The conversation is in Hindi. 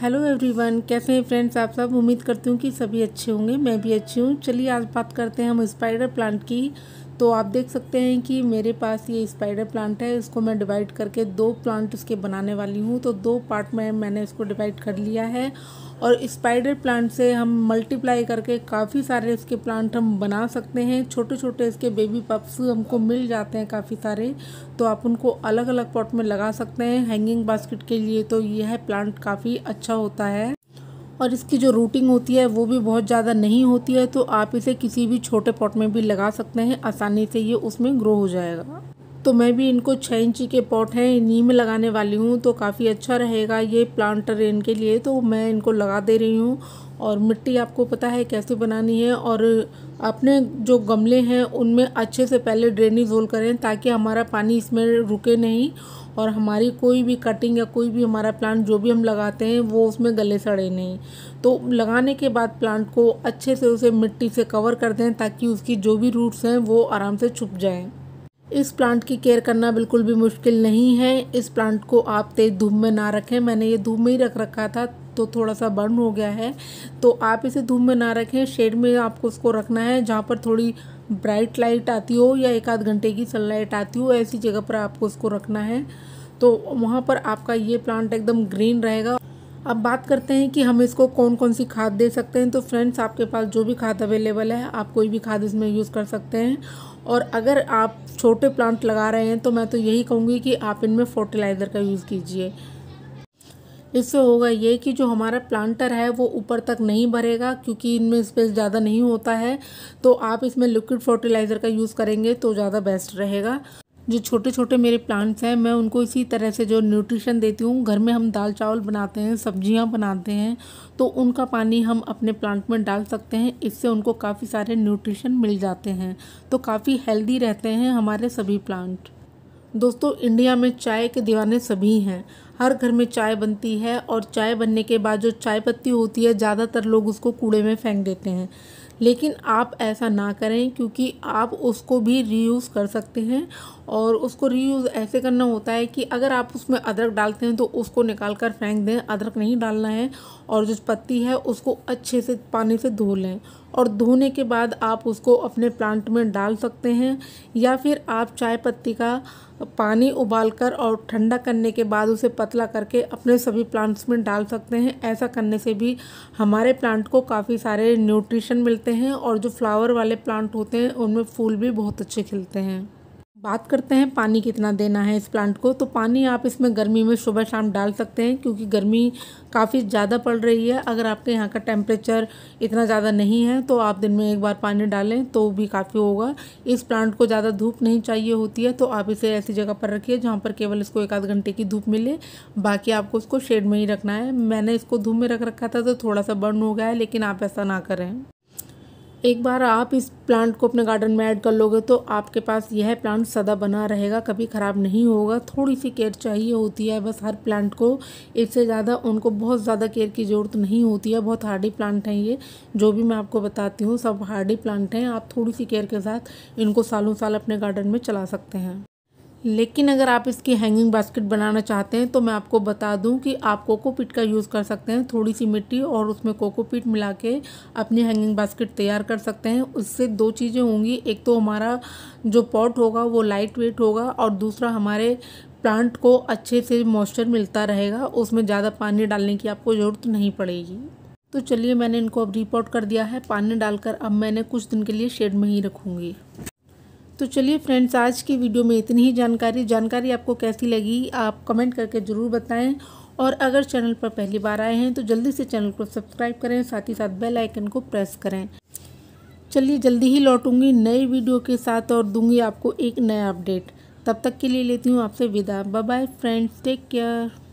हेलो एवरीवन कैसे हैं फ्रेंड्स आप सब उम्मीद करती हूँ कि सभी अच्छे होंगे मैं भी अच्छी हूँ चलिए आज बात करते हैं हम स्पाइडर प्लांट की तो आप देख सकते हैं कि मेरे पास ये स्पाइडर प्लांट है इसको मैं डिवाइड करके दो प्लांट इसके बनाने वाली हूँ तो दो पार्ट में मैंने इसको डिवाइड कर लिया है और स्पाइडर प्लांट से हम मल्टीप्लाई करके काफ़ी सारे इसके प्लांट हम बना सकते हैं छोटे छोटे इसके बेबी पप्स हमको मिल जाते हैं काफ़ी सारे तो आप उनको अलग अलग पॉट में लगा सकते हैं हैंगिंग बास्केट के लिए तो यह प्लांट काफ़ी अच्छा होता है और इसकी जो रूटिंग होती है वो भी बहुत ज़्यादा नहीं होती है तो आप इसे किसी भी छोटे पॉट में भी लगा सकते हैं आसानी से ये उसमें ग्रो हो जाएगा तो मैं भी इनको छः इंची के पॉट हैं इन्हीं में लगाने वाली हूँ तो काफ़ी अच्छा रहेगा ये प्लांटर इनके लिए तो मैं इनको लगा दे रही हूँ और मिट्टी आपको पता है कैसे बनानी है और अपने जो गमले हैं उनमें अच्छे से पहले ड्रेनेज होल करें ताकि हमारा पानी इसमें रुके नहीं और हमारी कोई भी कटिंग या कोई भी हमारा प्लांट जो भी हम लगाते हैं वो उसमें गले सड़े नहीं तो लगाने के बाद प्लांट को अच्छे से उसे मिट्टी से कवर कर दें ताकि उसकी जो भी रूट्स हैं वो आराम से छुप जाएँ इस प्लांट की केयर करना बिल्कुल भी मुश्किल नहीं है इस प्लांट को आप तेज़ धूप में ना रखें मैंने ये धूप में ही रख रखा था तो थोड़ा सा बर्न हो गया है तो आप इसे धूप में ना रखें शेड में आपको उसको रखना है जहाँ पर थोड़ी ब्राइट लाइट आती हो या एक आध घंटे की सनलाइट आती हो ऐसी जगह पर आपको उसको रखना है तो वहाँ पर आपका ये प्लांट एकदम ग्रीन रहेगा अब बात करते हैं कि हम इसको कौन कौन सी खाद दे सकते हैं तो फ्रेंड्स आपके पास जो भी खाद अवेलेबल है आप कोई भी खाद इसमें यूज़ कर सकते हैं और अगर आप छोटे प्लांट लगा रहे हैं तो मैं तो यही कहूँगी कि आप इनमें फर्टिलाइज़र का यूज़ कीजिए इससे होगा ये कि जो हमारा प्लांटर है वो ऊपर तक नहीं भरेगा क्योंकि इनमें स्पेस ज़्यादा नहीं होता है तो आप इसमें लिक्विड फर्टिलाइज़र का यूज़ करेंगे तो ज़्यादा बेस्ट रहेगा जो छोटे छोटे मेरे प्लांट्स हैं मैं उनको इसी तरह से जो न्यूट्रिशन देती हूँ घर में हम दाल चावल बनाते हैं सब्जियाँ बनाते हैं तो उनका पानी हम अपने प्लांट में डाल सकते हैं इससे उनको काफ़ी सारे न्यूट्रिशन मिल जाते हैं तो काफ़ी हेल्दी रहते हैं हमारे सभी प्लांट दोस्तों इंडिया में चाय के दीवाने सभी हैं हर घर में चाय बनती है और चाय बनने के बाद जो चाय पत्ती होती है ज़्यादातर लोग उसको कूड़े में फेंक देते हैं लेकिन आप ऐसा ना करें क्योंकि आप उसको भी रीयूज़ कर सकते हैं और उसको रीयूज़ ऐसे करना होता है कि अगर आप उसमें अदरक डालते हैं तो उसको निकाल कर फेंक दें अदरक नहीं डालना है और जो पत्ती है उसको अच्छे से पानी से धो लें और धोने के बाद आप उसको अपने प्लांट में डाल सकते हैं या फिर आप चाय पत्ती का पानी उबालकर और ठंडा करने के बाद उसे पतला करके अपने सभी प्लांट्स में डाल सकते हैं ऐसा करने से भी हमारे प्लांट को काफ़ी सारे न्यूट्रिशन मिलते हैं और जो फ्लावर वाले प्लांट होते हैं उनमें फूल भी बहुत अच्छे खिलते हैं बात करते हैं पानी कितना देना है इस प्लांट को तो पानी आप इसमें गर्मी में सुबह शाम डाल सकते हैं क्योंकि गर्मी काफ़ी ज़्यादा पड़ रही है अगर आपके यहाँ का टेम्परेचर इतना ज़्यादा नहीं है तो आप दिन में एक बार पानी डालें तो भी काफ़ी होगा इस प्लांट को ज़्यादा धूप नहीं चाहिए होती है तो आप इसे ऐसी जगह पर रखिए जहाँ पर केवल इसको एक आध घंटे की धूप मिले बाकी आपको उसको शेड में ही रखना है मैंने इसको धूप में रख रखा था तो थोड़ा सा बर्न हो गया है लेकिन आप ऐसा ना करें एक बार आप इस प्लांट को अपने गार्डन में ऐड कर लोगे तो आपके पास यह प्लांट सदा बना रहेगा कभी ख़राब नहीं होगा थोड़ी सी केयर चाहिए होती है बस हर प्लांट को इससे ज़्यादा उनको बहुत ज़्यादा केयर की ज़रूरत नहीं होती है बहुत हार्डी प्लांट हैं ये जो भी मैं आपको बताती हूँ सब हार्डी प्लांट हैं आप थोड़ी सी केयर के साथ इनको सालों साल अपने गार्डन में चला सकते हैं लेकिन अगर आप इसकी हैंगिंग बास्केट बनाना चाहते हैं तो मैं आपको बता दूं कि आप कोकोपीट का यूज़ कर सकते हैं थोड़ी सी मिट्टी और उसमें कोकोपीट मिला के अपनी हैंगिंग बास्केट तैयार कर सकते हैं उससे दो चीज़ें होंगी एक तो हमारा जो पॉट होगा वो लाइट वेट होगा और दूसरा हमारे प्लांट को अच्छे से मॉइस्चर मिलता रहेगा उसमें ज़्यादा पानी डालने की आपको ज़रूरत नहीं पड़ेगी तो चलिए मैंने इनको अब रिपोर्ट कर दिया है पानी डालकर अब मैंने कुछ दिन के लिए शेड में ही रखूँगी तो चलिए फ्रेंड्स आज की वीडियो में इतनी ही जानकारी जानकारी आपको कैसी लगी आप कमेंट करके ज़रूर बताएं और अगर चैनल पर पहली बार आए हैं तो जल्दी से चैनल को सब्सक्राइब करें साथ ही साथ बेल आइकन को प्रेस करें चलिए जल्दी ही लौटूंगी नई वीडियो के साथ और दूंगी आपको एक नया अपडेट तब तक के लिए लेती हूँ आपसे विदा bye bye friends take care